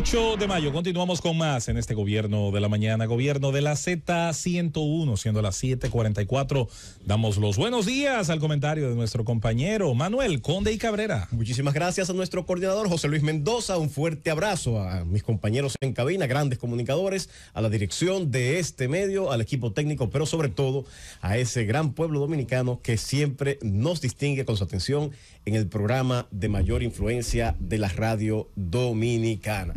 8 de mayo, continuamos con más en este gobierno de la mañana, gobierno de la Z101, siendo las 7:44. Damos los buenos días al comentario de nuestro compañero Manuel Conde y Cabrera. Muchísimas gracias a nuestro coordinador José Luis Mendoza, un fuerte abrazo a mis compañeros en cabina, grandes comunicadores, a la dirección de este medio, al equipo técnico, pero sobre todo a ese gran pueblo dominicano que siempre nos distingue con su atención en el programa de mayor influencia de la radio dominicana.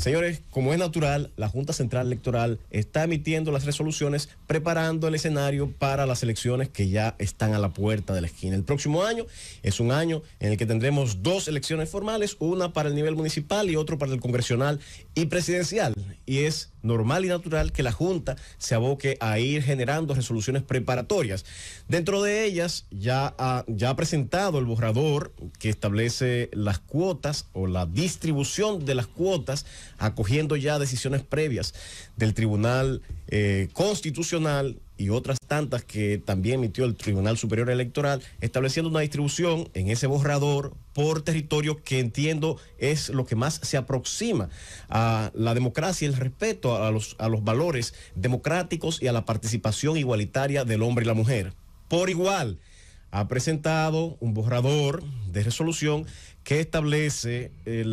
Señores, como es natural, la Junta Central Electoral está emitiendo las resoluciones preparando el escenario para las elecciones que ya están a la puerta de la esquina. El próximo año es un año en el que tendremos dos elecciones formales, una para el nivel municipal y otro para el congresional y presidencial. Y es normal y natural que la Junta se aboque a ir generando resoluciones preparatorias. Dentro de ellas ya ha, ya presentado el borrador que establece las cuotas o la distribución de las cuotas, acogiendo ya decisiones previas del Tribunal eh, Constitucional y otras tantas que también emitió el Tribunal Superior Electoral, estableciendo una distribución en ese borrador por territorio que entiendo es lo que más se aproxima a la democracia el respeto a los, a los valores democráticos y a la participación igualitaria del hombre y la mujer. Por igual, ha presentado un borrador de resolución que establece eh,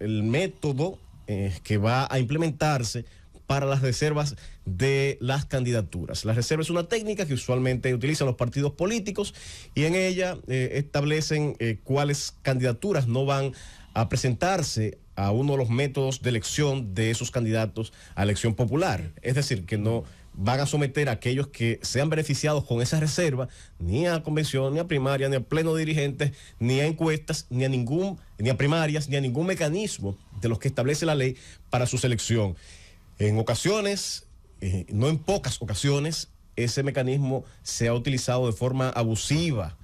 el método eh, que va a implementarse para las reservas de las candidaturas. La reserva es una técnica que usualmente utilizan los partidos políticos y en ella eh, establecen eh, cuáles candidaturas no van a presentarse a uno de los métodos de elección de esos candidatos a elección popular. Es decir, que no van a someter a aquellos que sean beneficiados con esa reserva, ni a convención, ni a primaria, ni a pleno dirigente, ni a encuestas, ni a ningún, ni a primarias, ni a ningún mecanismo de los que establece la ley para su selección. En ocasiones, eh, no en pocas ocasiones, ese mecanismo se ha utilizado de forma abusiva.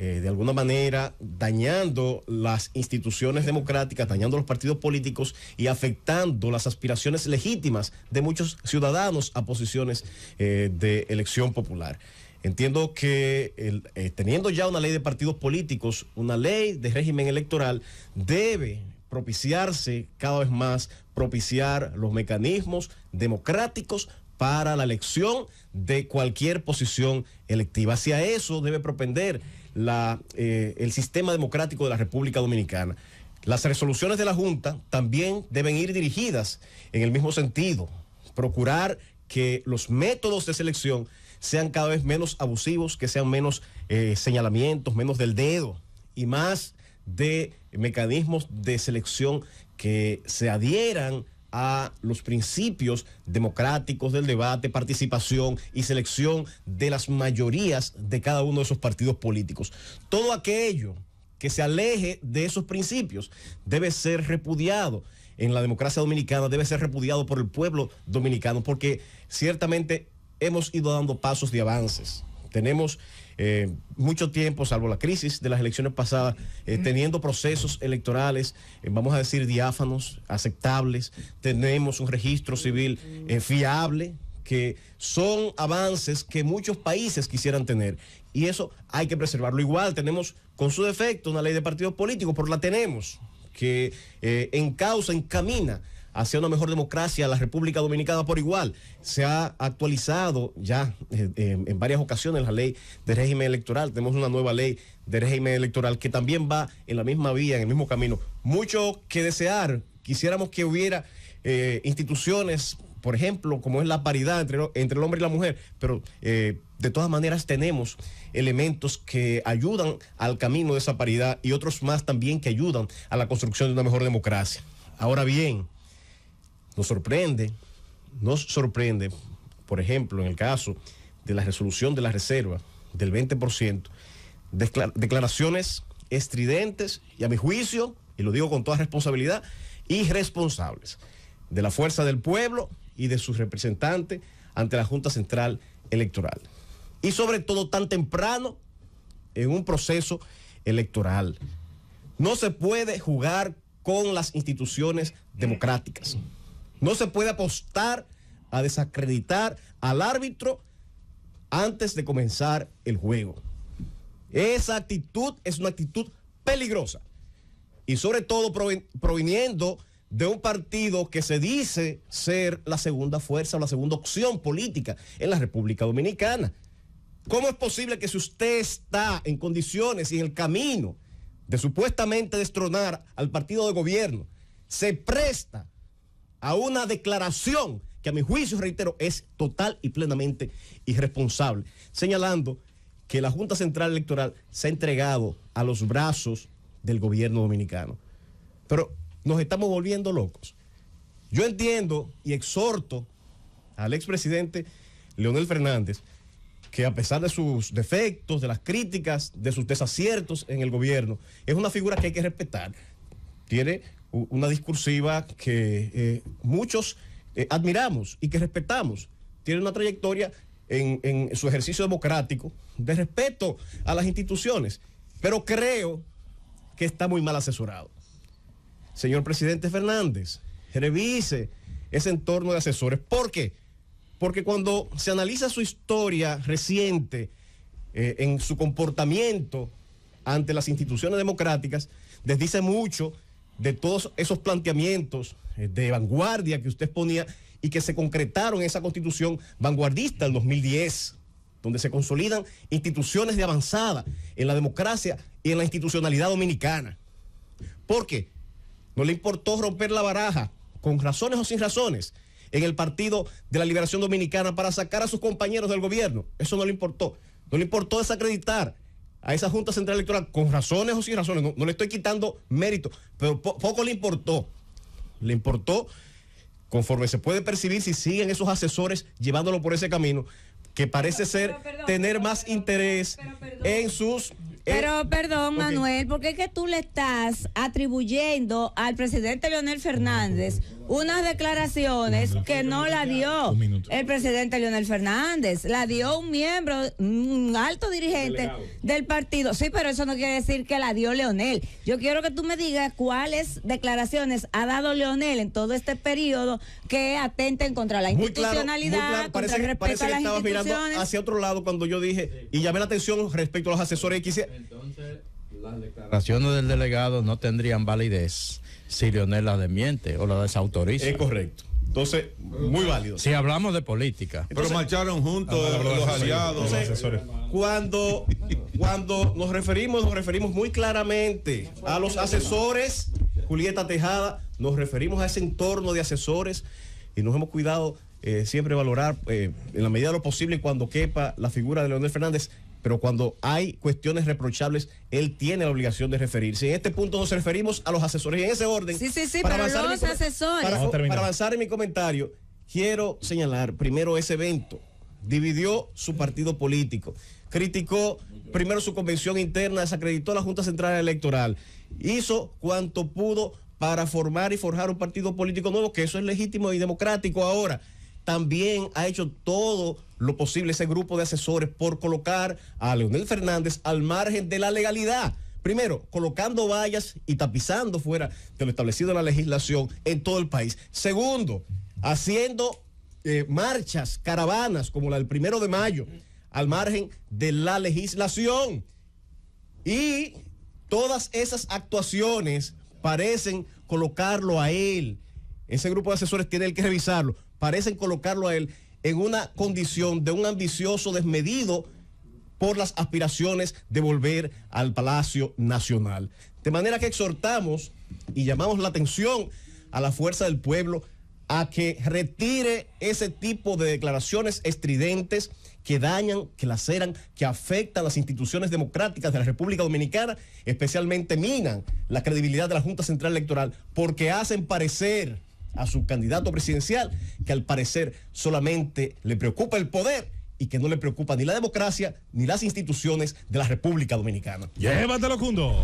Eh, de alguna manera dañando las instituciones democráticas, dañando los partidos políticos y afectando las aspiraciones legítimas de muchos ciudadanos a posiciones eh, de elección popular. Entiendo que teniendo ya una ley de partidos políticos, una ley de régimen electoral, debe propiciarse cada vez más, propiciar los mecanismos democráticos para la elección de cualquier posición electiva. Hacia eso debe propender la, eh, el sistema democrático de la República Dominicana. Las resoluciones de la Junta también deben ir dirigidas en el mismo sentido, procurar que los métodos de selección sean cada vez menos abusivos, que sean menos eh, señalamientos, menos del dedo y más de mecanismos de selección que se adhieran a los principios democráticos del debate, participación y selección de las mayorías de cada uno de esos partidos políticos. Todo aquello que se aleje de esos principios debe ser repudiado en la democracia dominicana, debe ser repudiado por el pueblo dominicano, porque ciertamente hemos ido dando pasos de avances tenemos eh, mucho tiempo, salvo la crisis de las elecciones pasadas, eh, teniendo procesos electorales, eh, vamos a decir, diáfanos, aceptables. Tenemos un registro civil fiable, que son avances que muchos países quisieran tener. Y eso hay que preservarlo. Igual tenemos, con su defecto, una ley de partidos políticos, por la tenemos, que en causa encamina hacia una mejor democracia, la República Dominicana por igual. Se ha actualizado ya eh, en varias ocasiones la ley de régimen electoral. Tenemos una nueva ley de régimen electoral que también va en la misma vía, en el mismo camino. Mucho que desear. Quisiéramos que hubiera eh, instituciones, por ejemplo, como es la paridad entre, entre el hombre y la mujer, pero eh, de todas maneras tenemos elementos que ayudan al camino de esa paridad y otros más también que ayudan a la construcción de una mejor democracia. Ahora bien, nos sorprende, nos sorprende, por ejemplo, en el caso de la resolución de la reserva del 20%, declaraciones estridentes y a mi juicio, y lo digo con toda responsabilidad, irresponsables de la fuerza del pueblo y de sus representantes ante la Junta Central Electoral. Y sobre todo tan temprano en un proceso electoral. No se puede jugar con las instituciones democráticas. No se puede apostar a desacreditar al árbitro antes de comenzar el juego. Esa actitud es una actitud peligrosa. Y sobre todo proviniendo de un partido que se dice ser la segunda fuerza o la segunda opción política en la República Dominicana. ¿Cómo es posible que si usted está en condiciones y en el camino de supuestamente destronar al partido de gobierno, se presta a una declaración que a mi juicio, reitero, es total y plenamente irresponsable, señalando que la Junta Central Electoral se ha entregado a los brazos del gobierno dominicano. Pero nos estamos volviendo locos. Yo entiendo y exhorto al expresidente Leonel Fernández que a pesar de sus defectos, de las críticas, de sus desaciertos en el gobierno, es una figura que hay que respetar. Tiene una discursiva que eh, muchos eh, admiramos y que respetamos. Tiene una trayectoria en, su ejercicio democrático de respeto a las instituciones, pero creo que está muy mal asesorado. Señor presidente Fernández, revise ese entorno de asesores. ¿Por qué? Porque cuando se analiza su historia reciente eh, en su comportamiento ante las instituciones democráticas, dice mucho de todos esos planteamientos eh, de vanguardia que usted ponía y que se concretaron en esa constitución vanguardista del 2010, donde se consolidan instituciones de avanzada en la democracia y en la institucionalidad dominicana. Porque no le importó romper la baraja, con razones o sin razones, en el Partido de la Liberación Dominicana para sacar a sus compañeros del gobierno. Eso no le importó. No le importó desacreditar a esa Junta Central Electoral, con razones o sin razones, no, le estoy quitando mérito, pero poco le importó. Le importó, conforme se puede percibir, si siguen esos asesores llevándolo por ese camino, que parece ser tener más interés en sus eh, pero perdón, Manuel, porque es que tú le estás atribuyendo al presidente Leonel Fernández unas declaraciones que no la dio el presidente Leonel Fernández? La dio un miembro, un alto dirigente del partido. Sí, pero eso no quiere decir que la dio Leonel. Yo quiero que tú me digas cuáles declaraciones ha dado Leonel en todo este periodo que atenten contra la institucionalidad, el respeto que las mirando hacia otro lado cuando yo dije y llamé la atención respecto a los asesores que quise entonces, las declaraciones del delegado no tendrían validez si Leonel la desmiente o la desautoriza. Es correcto. Entonces, muy válido. Si hablamos de política. Pero marcharon juntos los, aliados. cuando, cuando nos referimos, nos referimos muy claramente a los asesores, Julieta Tejada, nos referimos a ese entorno de asesores y nos hemos cuidado eh, siempre valorar eh, en la medida de lo posible cuando quepa la figura de Leonel Fernández pero cuando hay cuestiones reprochables, él tiene la obligación de referirse. En este punto nos referimos a los asesores. en ese orden, para, avanzar los asesores. avanzar en mi comentario, quiero señalar primero ese evento. Dividió su partido político, criticó primero su convención interna, desacreditó la Junta Central Electoral, hizo cuanto pudo para formar y forjar un partido político nuevo, que eso es legítimo y democrático ahora también ha hecho todo lo posible ese grupo de asesores por colocar a Leonel Fernández al margen de la legalidad. Primero, colocando vallas y tapizando fuera de lo establecido en la legislación en todo el país. Segundo, haciendo eh, marchas, caravanas como la del primero de mayo, al margen de la legislación. Y todas esas actuaciones parecen colocarlo a él. Ese grupo de asesores tiene que revisarlo parecen colocarlo a él en una condición de un ambicioso desmedido por las aspiraciones de volver al Palacio Nacional. De manera que exhortamos y llamamos la atención a la fuerza del pueblo a que retire ese tipo de declaraciones estridentes que dañan, que laceran, que afectan las instituciones democráticas de la República Dominicana, especialmente minan la credibilidad de la Junta Central Electoral, porque hacen parecer a su candidato presidencial, que al parecer solamente le preocupa el poder y que no le preocupa ni la democracia ni las instituciones de la República Dominicana. Llévatelo, Cundo.